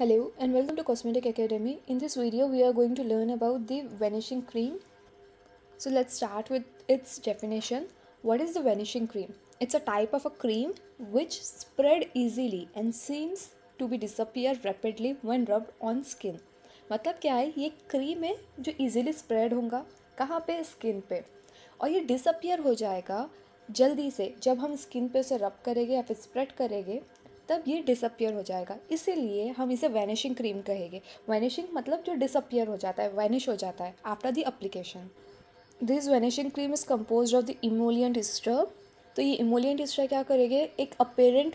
Hello and welcome to Cosmetic Academy. In this video we are going to learn about the vanishing cream. So let's start with its definition. What is the vanishing cream? It's a type of a cream which spread easily and seems to be disappear rapidly when rubbed on skin. मतलब क्या है ये cream है जो easily spread होगा कहाँ पे skin पे और ये डिसअपियर हो जाएगा जल्दी से जब हम स्किन पे उसे रब करेंगे या फिर स्प्रेड करेंगे तब ये डिसअपियर हो जाएगा इसीलिए हम इसे वैनिशिंग क्रीम कहेंगे वैनिशिंग मतलब जो डिसअपियर हो जाता है वैनिश हो जाता है after the application this vanishing cream is compose of the emollient स्ट्रब तो ये इमोलियंट स्ट्रा क्या करेंगे एक अपेरेंट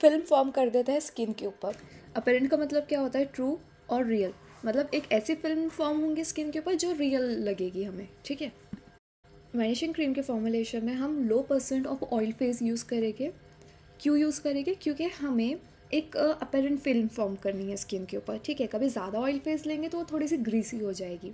फिल्म फॉर्म कर देता है स्किन के ऊपर अपेरेंट का मतलब क्या होता है ट्रू और रियल मतलब एक ऐसी फिल्म फॉर्म होंगी स्किन के ऊपर जो रियल लगेगी हमें ठीक है वैनिशिंग क्रीम के फॉर्मुलेशन में हम low percent of oil phase use करेंगे क्यों यूज़ करेंगे क्योंकि हमें एक अपेरेंट फिल्म फॉर्म करनी है स्किन के ऊपर ठीक है कभी ज़्यादा ऑयल फेस लेंगे तो वो थोड़ी सी ग्रीसी हो जाएगी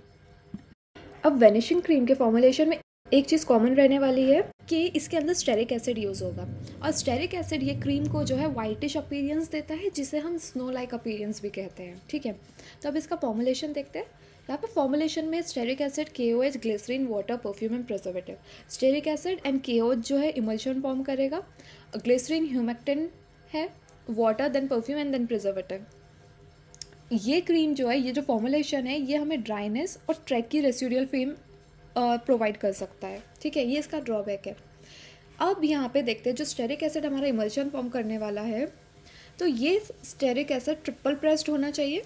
अब वेनिशिंग क्रीम के फॉर्मुलेशन में एक चीज़ कॉमन रहने वाली है कि इसके अंदर स्टेरिक एसिड यूज़ होगा और स्टेरिक एसिड ये क्रीम को जो है वाइटिश अपीरियंस देता है जिसे हम स्नो लाइक अपीरियंस भी कहते हैं ठीक है तो अब इसका फॉर्मुलेशन देखते हैं यहाँ पर फॉर्मुलेशन में stearic acid K O H glycerine water perfume and preservative stearic acid and K O H है इमल्शन फॉर्म करेगा ग्लिसरीन ह्यूमेक्टिन है water then perfume and then preservative ये क्रीम जो है ये जो फॉर्मुलेशन है ये हमें ड्राइनेस और ट्रैक की रेसिडियल फेम प्रोवाइड कर सकता है ठीक है ये इसका ड्रॉबैक है अब यहाँ पे देखते हैं जो स्टेरिक एसिड हमारा इमल्शन फॉर्म करने वाला है तो ये स्टेरिक एसिड ट्रिपल प्रेस्ड होना चाहिए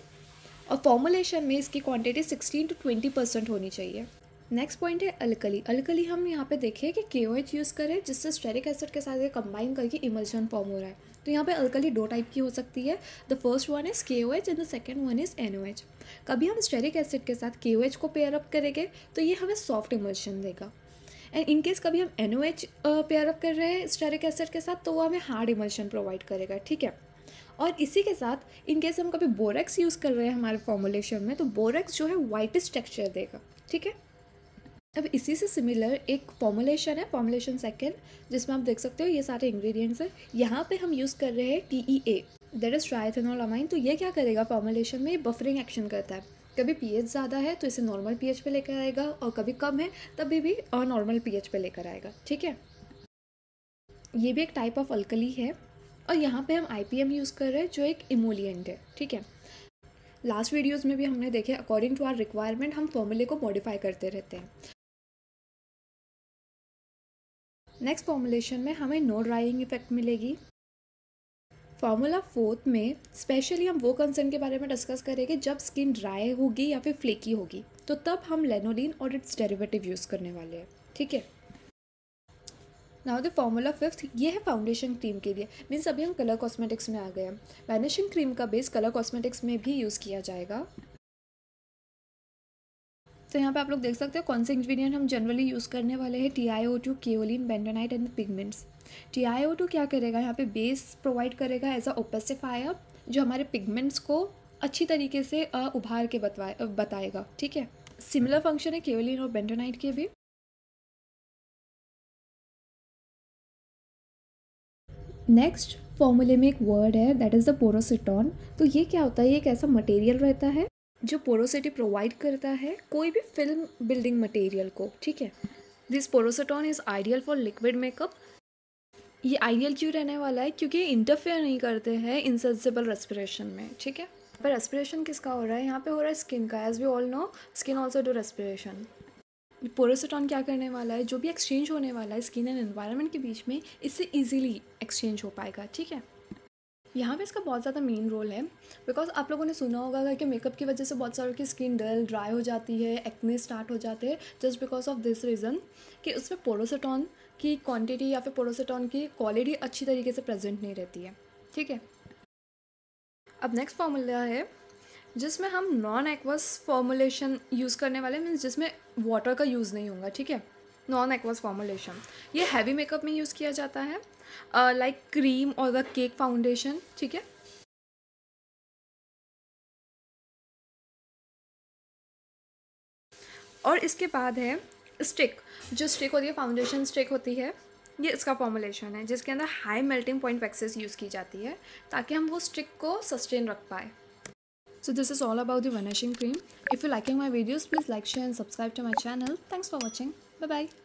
और फॉर्मुलेशन में इसकी क्वांटिटी 16 टू 20 परसेंट होनी चाहिए नेक्स्ट पॉइंट है अलकली अलकली हम यहाँ पे देखें कि के ओ एच यूज़ करें जिससे स्टेरिक एसिड के साथ ये कंबाइन करके इमल्शन फॉर्म हो रहा है तो यहाँ पे अलकली दो टाइप की हो सकती है the first one is K O H and the second one is N O H कभी हम स्टेरिक एसिड के साथ के ओ एच को पेयर अप करेंगे तो ये हमें सॉफ्ट इमल्शन देगा एंड इन केस कभी हम N O H pair up कर रहे हैं स्टेरिक एसिड के साथ तो वो हमें हार्ड इमल्शन प्रोवाइड करेगा ठीक है और इसी के साथ इन केस हम कभी बोरेक्स यूज़ कर रहे हैं हमारे फॉर्मुलेशन में तो बोरेक्स जो है वाइटिस टेक्सचर देगा ठीक है अब इसी से सिमिलर एक फॉर्मुलेशन है फॉर्मुलेशन सेकेंड जिसमें आप देख सकते हो ये सारे इंग्रेडिएंट्स हैं यहाँ पे हम यूज़ कर रहे हैं T E A that is triethanol amine तो ये क्या करेगा फॉर्मुलेशन में बफरिंग एक्शन करता है कभी पीएच ज़्यादा है तो इसे नॉर्मल पीएच पे लेकर आएगा और कभी कम है तभी भी नॉर्मल पीएच पे लेकर आएगा ठीक है ये भी एक टाइप ऑफ अल्कली है और यहाँ पे हम आईपीएम यूज़ कर रहे हैं जो एक इमोलियंट है ठीक है लास्ट वीडियोस में भी हमने देखे अकॉर्डिंग टू आर रिक्वायरमेंट हम फॉर्मूले को मॉडिफाई करते रहते हैं नेक्स्ट फॉर्मुलेशन में हमें नो ड्राइंग इफेक्ट मिलेगी फार्मूला फोर्थ में स्पेशली हम वो कंसर्न के बारे में डिस्कस करेंगे जब स्किन ड्राई होगी या फिर फ्लेकी होगी तो तब हम लेनोलिन और इट्स डेरिवेटिव यूज़ करने वाले हैं ठीक है नाउ द फार्मूला फिफ्थ ये है फाउंडेशन क्रीम के लिए मीन्स अभी हम कलर कॉस्मेटिक्स में आ गए हैं वैनिशिंग क्रीम का बेस कलर कॉस्मेटिक्स में भी यूज़ किया जाएगा तो यहाँ पे आप लोग देख सकते हो कौन से इंग्रेडिएंट हम जनरली यूज़ करने वाले हैं T I O two kaolin bentonite and pigments T I O two क्या करेगा यहाँ पे बेस प्रोवाइड करेगा एज अ ओपेसिफायर जो हमारे पिगमेंट्स को अच्छी तरीके से उभार के बतवाए बताएगा ठीक है सिमिलर फंक्शन है केवलिन और बेंडोनाइट के भी नेक्स्ट फॉर्मूले में एक वर्ड है दैट इज़ द पोरोसिटॉन तो ये क्या होता है ये एक ऐसा मटेरियल रहता है जो पोरोसिटी प्रोवाइड करता है कोई भी फिल्म बिल्डिंग मटेरियल को ठीक है दिस पोरोसिटॉन is ideal for liquid makeup ये आइडियल क्यों रहने वाला है क्योंकि इंटरफेयर नहीं करते हैं इनसेंसिबल रेस्पिरेशन में ठीक है पर रेस्पिरेशन किसका हो रहा है यहाँ पे हो रहा है स्किन का as we all know skin also do respiration पोरोसिटॉन क्या करने वाला है जो भी एक्सचेंज होने वाला है स्किन एंड एनवायरनमेंट के बीच में इससे ईजिली एक्सचेंज हो पाएगा ठीक है यहाँ पे इसका बहुत ज़्यादा मेन रोल है बिकॉज आप लोगों ने सुना होगा कि मेकअप की वजह से बहुत सारों की स्किन डल ड्राई हो जाती है एक्ने स्टार्ट हो जाते हैं just because of this reason कि उसमें पोरोसेटॉन की क्वांटिटी या फिर पोरोसेटॉन की क्वालिटी अच्छी तरीके से प्रेजेंट नहीं रहती है ठीक है अब नेक्स्ट फॉर्मूला है जिसमें हम नॉन एक्वस फॉर्मुलेशन यूज़ करने वाले मीन्स जिसमें वाटर का यूज़ नहीं होगा ठीक है नॉन एक्वस फॉर्मुलेशन ये हैवी मेकअप में यूज़ किया जाता है लाइक क्रीम और द केक फाउंडेशन ठीक है और इसके बाद है स्टिक जो स्टिक होती है फाउंडेशन स्टिक होती है ये इसका फॉर्मुलेशन है जिसके अंदर high melting point waxes use की जाती है ताकि हम वो स्टिक को सस्टेन रख पाए so this is all about the vanishing cream if you liking my videos please like share and subscribe to my channel thanks for watching Bye bye.